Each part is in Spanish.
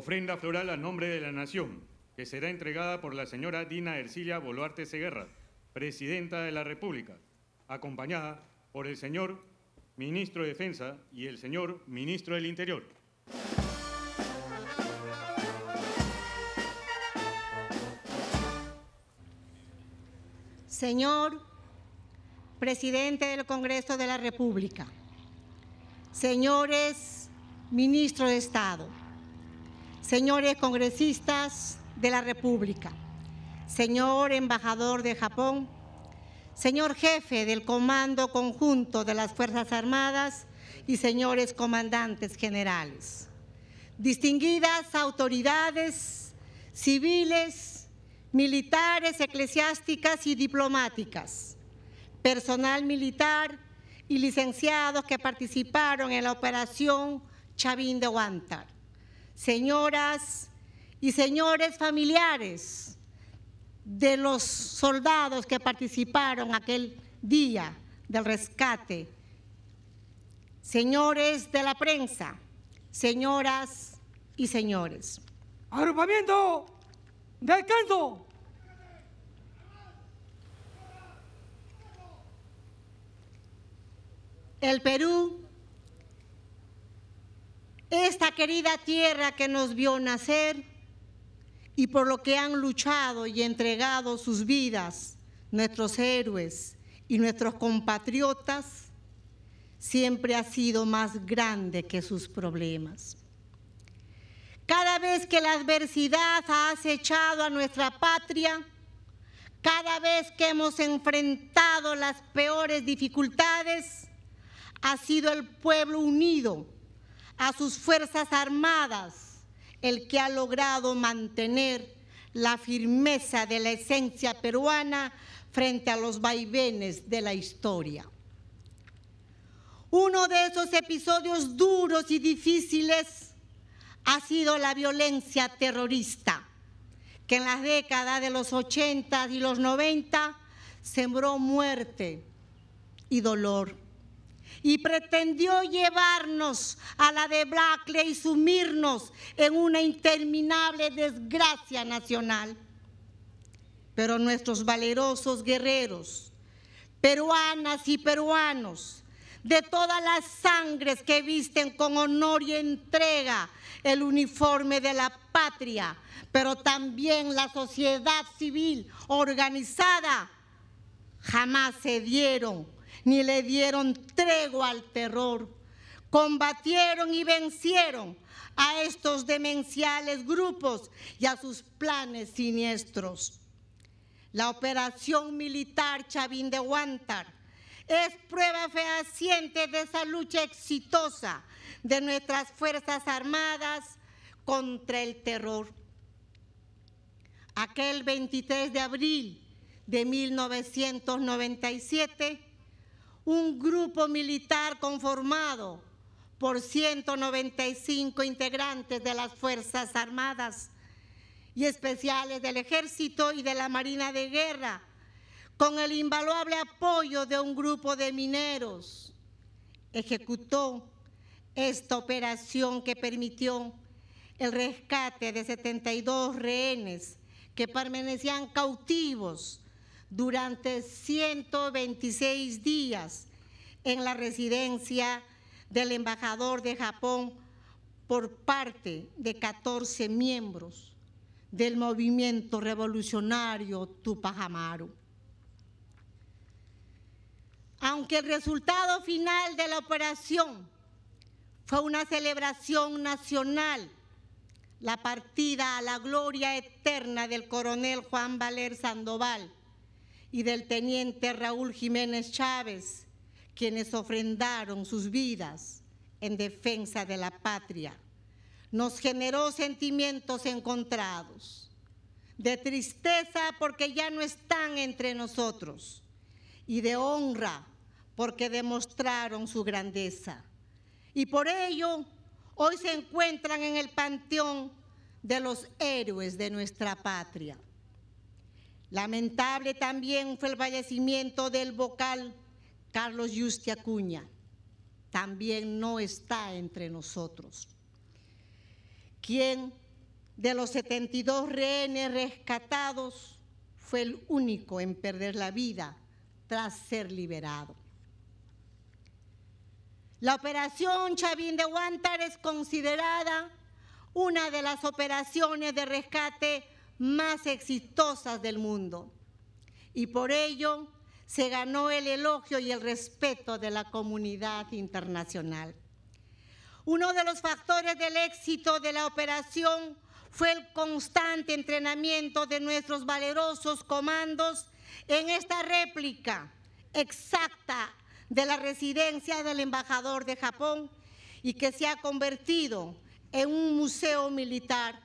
ofrenda floral a nombre de la Nación, que será entregada por la señora Dina Ercilia Boluarte Seguerra, Presidenta de la República, acompañada por el señor Ministro de Defensa y el señor Ministro del Interior. Señor Presidente del Congreso de la República, señores Ministros de Estado, señores congresistas de la República, señor embajador de Japón, señor jefe del Comando Conjunto de las Fuerzas Armadas y señores comandantes generales, distinguidas autoridades civiles, militares, eclesiásticas y diplomáticas, personal militar y licenciados que participaron en la operación Chavín de Huántar señoras y señores familiares de los soldados que participaron aquel día del rescate, señores de la prensa, señoras y señores. Agrupamiento, descanso. El Perú esta querida tierra que nos vio nacer y por lo que han luchado y entregado sus vidas nuestros héroes y nuestros compatriotas, siempre ha sido más grande que sus problemas. Cada vez que la adversidad ha acechado a nuestra patria, cada vez que hemos enfrentado las peores dificultades, ha sido el pueblo unido a sus Fuerzas Armadas el que ha logrado mantener la firmeza de la esencia peruana frente a los vaivenes de la historia. Uno de esos episodios duros y difíciles ha sido la violencia terrorista, que en las décadas de los 80 y los 90 sembró muerte y dolor y pretendió llevarnos a la de Blackley y sumirnos en una interminable desgracia nacional. Pero nuestros valerosos guerreros, peruanas y peruanos, de todas las sangres que visten con honor y entrega el uniforme de la patria, pero también la sociedad civil organizada, jamás se dieron ni le dieron tregua al terror. Combatieron y vencieron a estos demenciales grupos y a sus planes siniestros. La operación militar Chavín de Huántar es prueba fehaciente de esa lucha exitosa de nuestras Fuerzas Armadas contra el terror. Aquel 23 de abril de 1997, un grupo militar conformado por 195 integrantes de las Fuerzas Armadas y especiales del Ejército y de la Marina de Guerra, con el invaluable apoyo de un grupo de mineros, ejecutó esta operación que permitió el rescate de 72 rehenes que permanecían cautivos durante 126 días en la residencia del embajador de Japón por parte de 14 miembros del movimiento revolucionario Tupajamaru. Aunque el resultado final de la operación fue una celebración nacional, la partida a la gloria eterna del coronel Juan Valer Sandoval, y del teniente Raúl Jiménez Chávez, quienes ofrendaron sus vidas en defensa de la patria, nos generó sentimientos encontrados, de tristeza porque ya no están entre nosotros y de honra porque demostraron su grandeza. Y por ello hoy se encuentran en el panteón de los héroes de nuestra patria. Lamentable también fue el fallecimiento del vocal Carlos Justia Acuña. También no está entre nosotros. Quien de los 72 rehenes rescatados fue el único en perder la vida tras ser liberado. La operación Chavín de Huántar es considerada una de las operaciones de rescate más exitosas del mundo. Y por ello se ganó el elogio y el respeto de la comunidad internacional. Uno de los factores del éxito de la operación fue el constante entrenamiento de nuestros valerosos comandos en esta réplica exacta de la residencia del embajador de Japón y que se ha convertido en un museo militar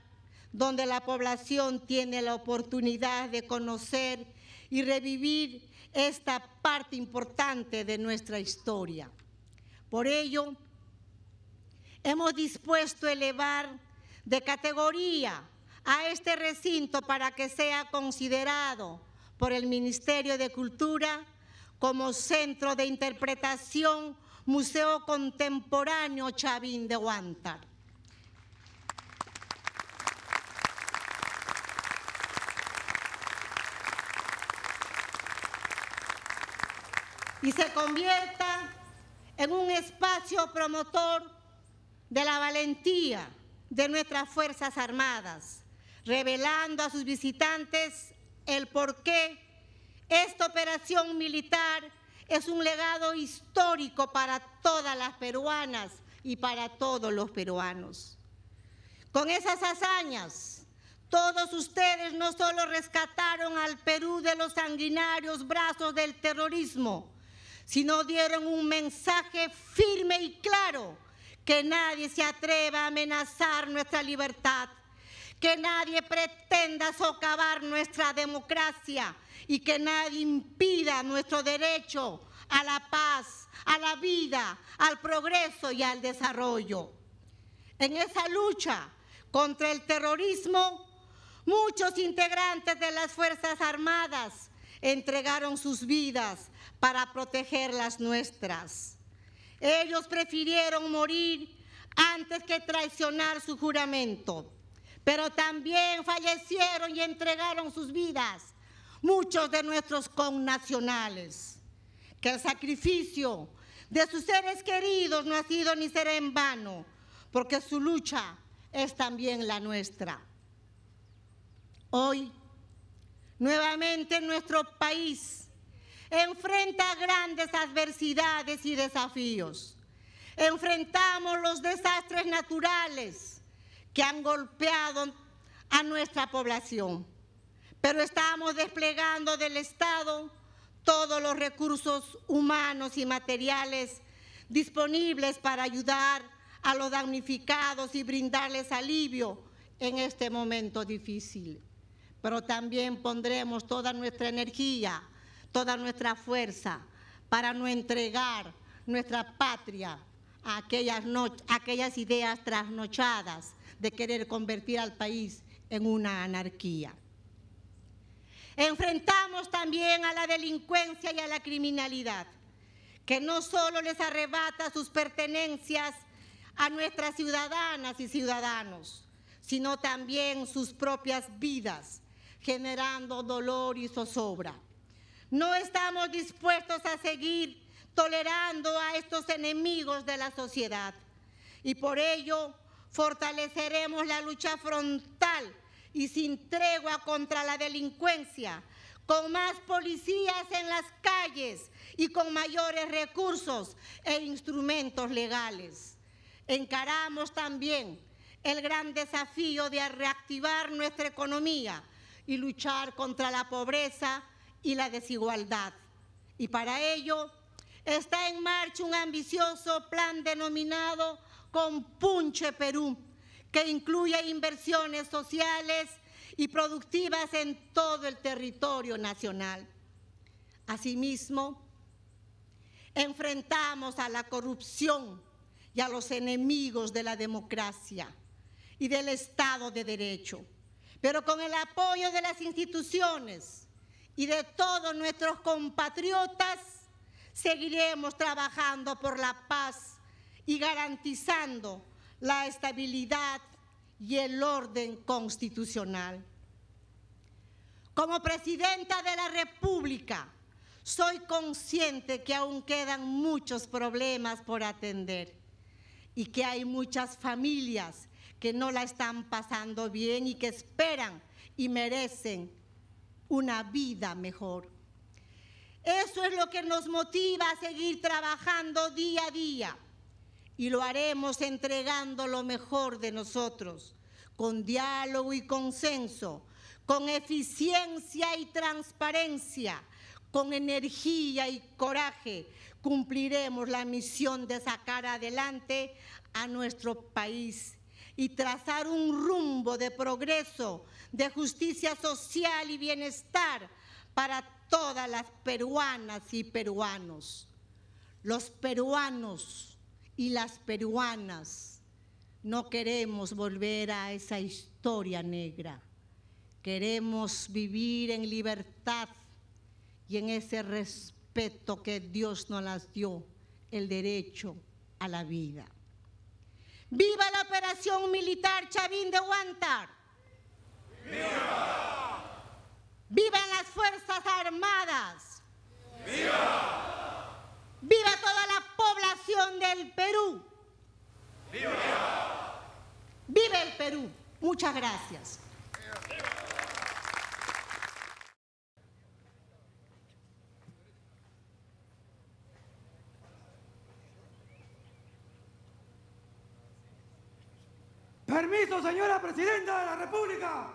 donde la población tiene la oportunidad de conocer y revivir esta parte importante de nuestra historia. Por ello, hemos dispuesto elevar de categoría a este recinto para que sea considerado por el Ministerio de Cultura como centro de interpretación Museo Contemporáneo Chavín de Huántar. y se convierta en un espacio promotor de la valentía de nuestras Fuerzas Armadas, revelando a sus visitantes el por qué esta operación militar es un legado histórico para todas las peruanas y para todos los peruanos. Con esas hazañas, todos ustedes no solo rescataron al Perú de los sanguinarios brazos del terrorismo, sino dieron un mensaje firme y claro, que nadie se atreva a amenazar nuestra libertad, que nadie pretenda socavar nuestra democracia y que nadie impida nuestro derecho a la paz, a la vida, al progreso y al desarrollo. En esa lucha contra el terrorismo, muchos integrantes de las Fuerzas Armadas entregaron sus vidas para proteger las nuestras. Ellos prefirieron morir antes que traicionar su juramento, pero también fallecieron y entregaron sus vidas muchos de nuestros connacionales. Que el sacrificio de sus seres queridos no ha sido ni será en vano, porque su lucha es también la nuestra. Hoy, nuevamente en nuestro país, enfrenta grandes adversidades y desafíos. Enfrentamos los desastres naturales que han golpeado a nuestra población, pero estamos desplegando del Estado todos los recursos humanos y materiales disponibles para ayudar a los damnificados y brindarles alivio en este momento difícil. Pero también pondremos toda nuestra energía toda nuestra fuerza para no entregar nuestra patria a aquellas, ideas trasnochadas de querer convertir al país en una anarquía. Enfrentamos también a la delincuencia y a la criminalidad, que no solo les arrebata sus pertenencias a nuestras ciudadanas y ciudadanos, sino también sus propias vidas, generando dolor y zozobra. No estamos dispuestos a seguir tolerando a estos enemigos de la sociedad. Y por ello fortaleceremos la lucha frontal y sin tregua contra la delincuencia, con más policías en las calles y con mayores recursos e instrumentos legales. Encaramos también el gran desafío de reactivar nuestra economía y luchar contra la pobreza, y la desigualdad. Y para ello está en marcha un ambicioso plan denominado Compunche Perú, que incluye inversiones sociales y productivas en todo el territorio nacional. Asimismo, enfrentamos a la corrupción y a los enemigos de la democracia y del Estado de Derecho, pero con el apoyo de las instituciones, y de todos nuestros compatriotas, seguiremos trabajando por la paz y garantizando la estabilidad y el orden constitucional. Como presidenta de la República, soy consciente que aún quedan muchos problemas por atender y que hay muchas familias que no la están pasando bien y que esperan y merecen una vida mejor. Eso es lo que nos motiva a seguir trabajando día a día y lo haremos entregando lo mejor de nosotros, con diálogo y consenso, con eficiencia y transparencia, con energía y coraje, cumpliremos la misión de sacar adelante a nuestro país y trazar un rumbo de progreso, de justicia social y bienestar para todas las peruanas y peruanos. Los peruanos y las peruanas no queremos volver a esa historia negra. Queremos vivir en libertad y en ese respeto que Dios nos las dio, el derecho a la vida. ¡Viva la operación militar Chavín de Huántar! ¡Viva! ¡Vivan las Fuerzas Armadas! ¡Viva! ¡Viva toda la población del Perú! ¡Viva! ¡Viva el Perú! Muchas gracias. señora Presidenta de la República.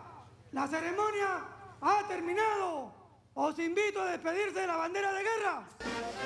La ceremonia ha terminado. Os invito a despedirse de la bandera de guerra.